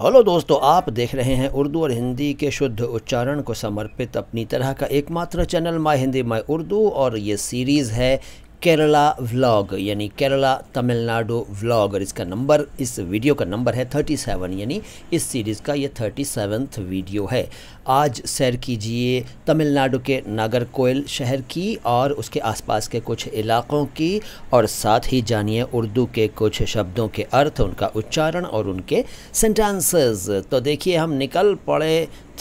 hello दोस्तों आप देख रहे हैं उर्दू और हिंदी के शुद्ध उच्चारण को समर्पित अपनी तरह का एकमात्र channel my Hindi my Urdu और ये सीरीज़ है केरला व्लॉग यानी केरला तमिलनाडु व्लॉग और इसका नंबर इस वीडियो का नंबर है 37 यानी इस सीरीज़ का ये थर्टी वीडियो है आज सैर कीजिए तमिलनाडु के नागर कोयल शहर की और उसके आसपास के कुछ इलाक़ों की और साथ ही जानिए उर्दू के कुछ शब्दों के अर्थ उनका उच्चारण और उनके सेंटेंसेस तो देखिए हम निकल पड़े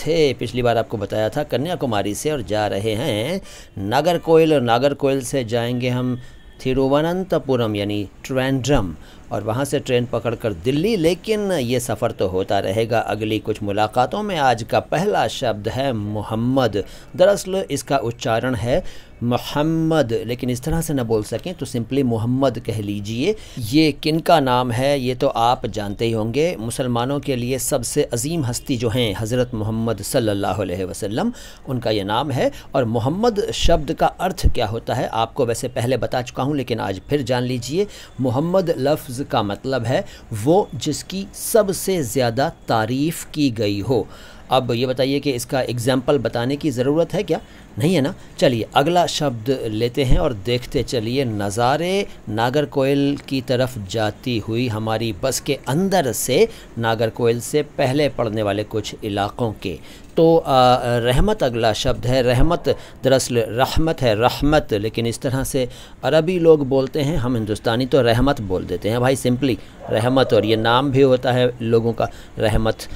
थे पिछली बार आपको बताया था कन्याकुमारी से और जा रहे हैं कोयल और कोयल से जाएंगे हम थिरुवनंतपुरम यानी ट्रैंड्रम और वहाँ से ट्रेन पकड़कर दिल्ली लेकिन ये सफ़र तो होता रहेगा अगली कुछ मुलाकातों में आज का पहला शब्द है मोहम्मद दरअसल इसका उच्चारण है मोहम्मद लेकिन इस तरह से ना बोल सकें तो सिंपली मोहम्मद कह लीजिए ये किन का नाम है ये तो आप जानते ही होंगे मुसलमानों के लिए सबसे अजीम हस्ती जो हैं हज़रत मोहम्मद सल्लल्लाहु अलैहि वसल्लम उनका ये नाम है और मोहम्मद शब्द का अर्थ क्या होता है आपको वैसे पहले बता चुका हूँ लेकिन आज फिर जान लीजिए मोहम्मद लफ्ज़ लफ्ज़ का मतलब है वो जिसकी सबसे ज़्यादा तारीफ़ की गई हो अब ये बताइए कि इसका एग्ज़ाम्पल बताने की ज़रूरत है क्या नहीं है ना चलिए अगला शब्द लेते हैं और देखते चलिए नज़ारे नागर कोयल की तरफ जाती हुई हमारी बस के अंदर से नागर कोयल से पहले पड़ने वाले कुछ इलाक़ों के तो आ, रहमत अगला शब्द है रहमत दरअसल रहमत है रहमत लेकिन इस तरह से अरबी लोग बोलते हैं हम हिंदुस्तानी तो रहमत बोल देते हैं भाई सिंपली रहमत और ये नाम भी होता है लोगों का रहमत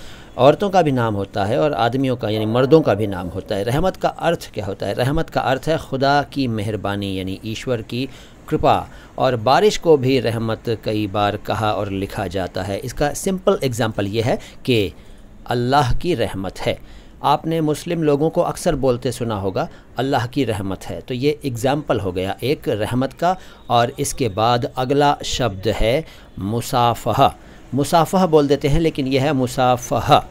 औरतों का भी नाम होता है और आदमियों का यानी मर्दों का भी नाम होता है रहमत का अर्थ क्या होता है रहमत का अर्थ है खुदा की मेहरबानी यानी ईश्वर की कृपा और बारिश को भी रहमत कई बार कहा और लिखा जाता है इसका सिंपल एग्ज़ाम्पल ये है कि अल्लाह की रहमत है आपने मुस्लिम लोगों को अक्सर बोलते सुना होगा अल्लाह की रहमत है तो ये एग्ज़ाम्पल हो गया एक रहमत का और इसके बाद अगला शब्द है मुसाफ़ा मुसाफ़ा बोल देते हैं लेकिन यह है मुसाफ़ा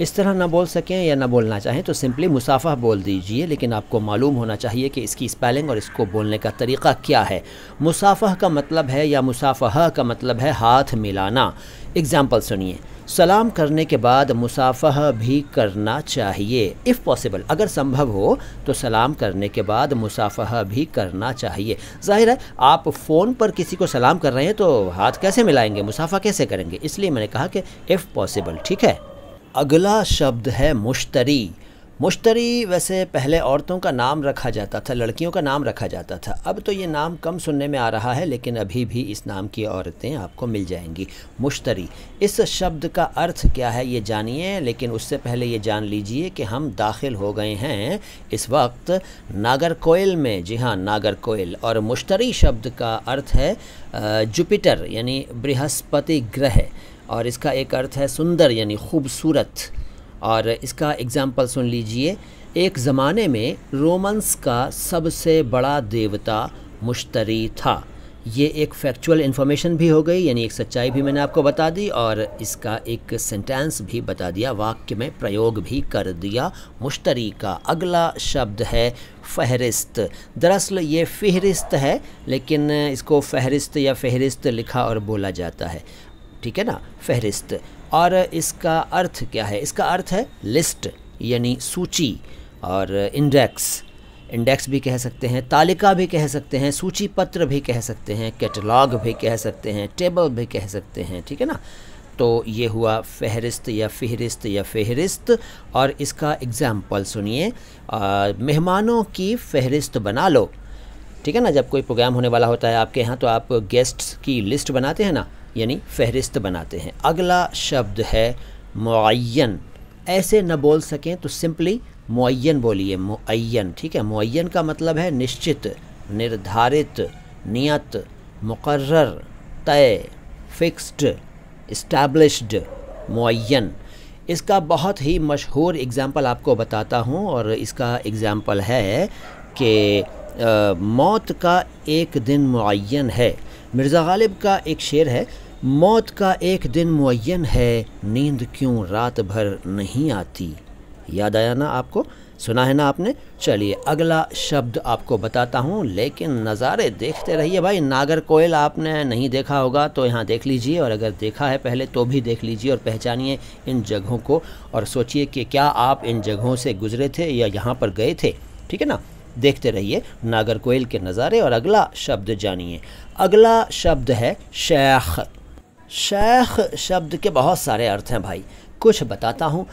इस तरह ना बोल सकें या ना बोलना चाहें तो सिंपली मुसाफा बोल दीजिए लेकिन आपको मालूम होना चाहिए कि इसकी स्पेलिंग और इसको बोलने का तरीक़ा क्या है मुसाफह का मतलब है या मुसाफह का मतलब है हाथ मिलाना एग्ज़ाम्पल सुनिए सलाम करने के बाद मुसाफह भी करना चाहिए इफ़ पॉसिबल अगर संभव हो तो सलाम करने के बाद मुसाफह भी करना चाहिए जाहिर है आप फ़ोन पर किसी को सलाम कर रहे हैं तो हाथ कैसे मिलाएंगे मुसाफा कैसे करेंगे इसलिए मैंने कहा कि इफ़ पॉसिबल ठीक है अगला शब्द है मुश्तरी मुश्तरी वैसे पहले औरतों का नाम रखा जाता था लड़कियों का नाम रखा जाता था अब तो ये नाम कम सुनने में आ रहा है लेकिन अभी भी इस नाम की औरतें आपको मिल जाएंगी मुश्तरी इस शब्द का अर्थ क्या है ये जानिए लेकिन उससे पहले ये जान लीजिए कि हम दाखिल हो गए हैं इस वक्त नागर कोयल में जी हाँ नागर कोयल और मुश्तरी शब्द का अर्थ है जुपिटर यानी बृहस्पति ग्रह और इसका एक अर्थ है सुंदर यानी खूबसूरत और इसका एग्ज़ाम्पल सुन लीजिए एक ज़माने में रोमन्स का सबसे बड़ा देवता मुश्तरी था ये एक फैक्चुअल इन्फॉर्मेशन भी हो गई यानी एक सच्चाई भी मैंने आपको बता दी और इसका एक सेंटेंस भी बता दिया वाक्य में प्रयोग भी कर दिया मुश्तरी का अगला शब्द है फहरिस्त दरअसल ये फहरिस्त है लेकिन इसको फहरिस्त या फहरिस्त लिखा और बोला जाता है ठीक है ना फहरिस्त और इसका अर्थ क्या है इसका अर्थ है लिस्ट यानी सूची और इंडेक्स इंडेक्स भी कह सकते हैं तालिका भी कह सकते हैं सूची पत्र भी कह सकते हैं कैटलॉग भी कह सकते हैं टेबल भी कह सकते हैं ठीक है ना तो ये हुआ फहरिस्त या फहरिस्त या फहरिस्त और इसका एग्ज़ाम्पल सुनिए मेहमानों की फहरिस्त बना लो ठीक है ना जब कोई प्रोग्राम होने वाला होता है आपके यहाँ तो आप गेस्ट्स की लिस्ट बनाते हैं ना यानी फहरिस्त बनाते हैं अगला शब्द है मुन ऐसे न बोल सकें तो सिंपली मुन बोलिए मुन ठीक है मुन का मतलब है निश्चित निर्धारित नियत मुकर्र तय फिक्स्ड इस्टेब्लिश्ड मुन इसका बहुत ही मशहूर एग्ज़ाम्पल आपको बताता हूँ और इसका एग्ज़ाम्पल है कि मौत का एक दिन मुन है मिर्ज़ा गालिब का एक शेर है मौत का एक दिन मुन है नींद क्यों रात भर नहीं आती याद आया ना आपको सुना है ना आपने चलिए अगला शब्द आपको बताता हूँ लेकिन नज़ारे देखते रहिए भाई नागर कोयल आपने नहीं देखा होगा तो यहाँ देख लीजिए और अगर देखा है पहले तो भी देख लीजिए और पहचानिए इन जगहों को और सोचिए कि क्या आप इन जगहों से गुजरे थे या यहाँ पर गए थे ठीक है ना देखते रहिए नागर कोयल के नज़ारे और अगला शब्द जानिए अगला शब्द है शेख शेख शब्द के बहुत सारे अर्थ हैं भाई कुछ बताता हूँ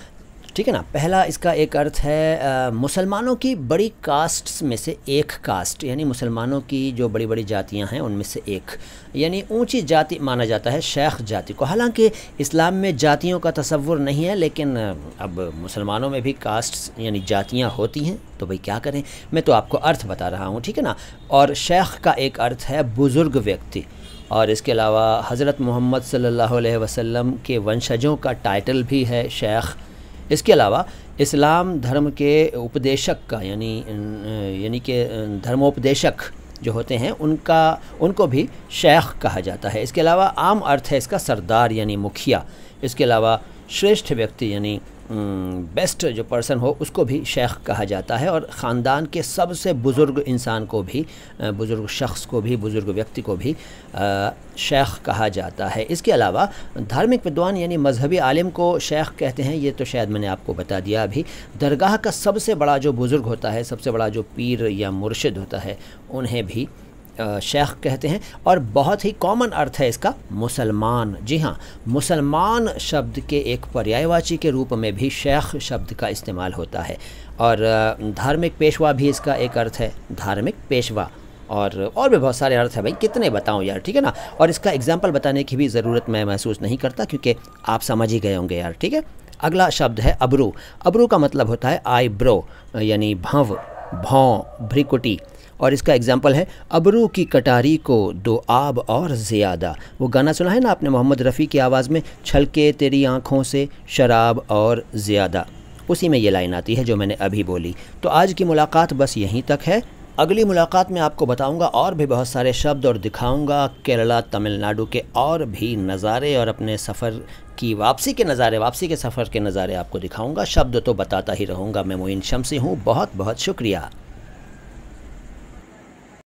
ठीक है ना पहला इसका एक अर्थ है मुसलमानों की बड़ी कास्ट्स में से एक कास्ट यानी मुसलमानों की जो बड़ी बड़ी जातियां हैं उनमें से एक यानी ऊंची जाति माना जाता है शेख जाति को हालांकि इस्लाम में जातियों का तस्वुर नहीं है लेकिन अब मुसलमानों में भी कास्ट्स यानी जातियां होती हैं तो भाई क्या करें मैं तो आपको अर्थ बता रहा हूँ ठीक है ना और शेख का एक अर्थ है बुज़ुर्ग व्यक्ति और इसके अलावा हज़रत मोहम्मद सल्लल्लाहु अलैहि वसल्लम के वंशजों का टाइटल भी है शेख इसके अलावा इस्लाम धर्म के उपदेशक का यानी यानी कि धर्मोपदेशक जो होते हैं उनका उनको भी शेख कहा जाता है इसके अलावा आम अर्थ है इसका सरदार यानी मुखिया इसके अलावा श्रेष्ठ व्यक्ति यानी बेस्ट जो पर्सन हो उसको भी शेख कहा जाता है और ख़ानदान के सबसे बुज़ुर्ग इंसान को भी बुज़ुर्ग शख्स को भी बुज़ुर्ग व्यक्ति को भी शेख कहा जाता है इसके अलावा धार्मिक विद्वान यानी मजहबी आलिम को शेख कहते हैं ये तो शायद मैंने आपको बता दिया अभी दरगाह का सबसे बड़ा जो बुज़ुर्ग होता है सबसे बड़ा जो पीर या मुर्शद होता है उन्हें भी शेख कहते हैं और बहुत ही कॉमन अर्थ है इसका मुसलमान जी हाँ मुसलमान शब्द के एक पर्यायवाची के रूप में भी शेख शब्द का इस्तेमाल होता है और धार्मिक पेशवा भी इसका एक अर्थ है धार्मिक पेशवा और और भी बहुत सारे अर्थ हैं भाई कितने बताऊं यार ठीक है ना और इसका एग्जाम्पल बताने की भी ज़रूरत मैं महसूस नहीं करता क्योंकि आप समझ ही गए होंगे यार ठीक है अगला शब्द है अबरू अबरू का मतलब होता है आईब्रो यानी भंव भौं भ्रिकुटी और इसका एग्जाम्पल है अबरू की कटारी को दो आब और ज़्यादा वो गाना सुना है ना आपने मोहम्मद रफ़ी की आवाज़ में छलके तेरी आँखों से शराब और ज़्यादा उसी में ये लाइन आती है जो मैंने अभी बोली तो आज की मुलाकात बस यहीं तक है अगली मुलाकात में आपको बताऊंगा और भी बहुत सारे शब्द और दिखाऊंगा केरला तमिलनाडु के और भी नज़ारे और अपने सफ़र की वापसी के नज़ारे वापसी के सफ़र के नज़ारे आपको दिखाऊंगा शब्द तो बताता ही रहूँगा मैं मोइन शमसी हूँ बहुत बहुत शुक्रिया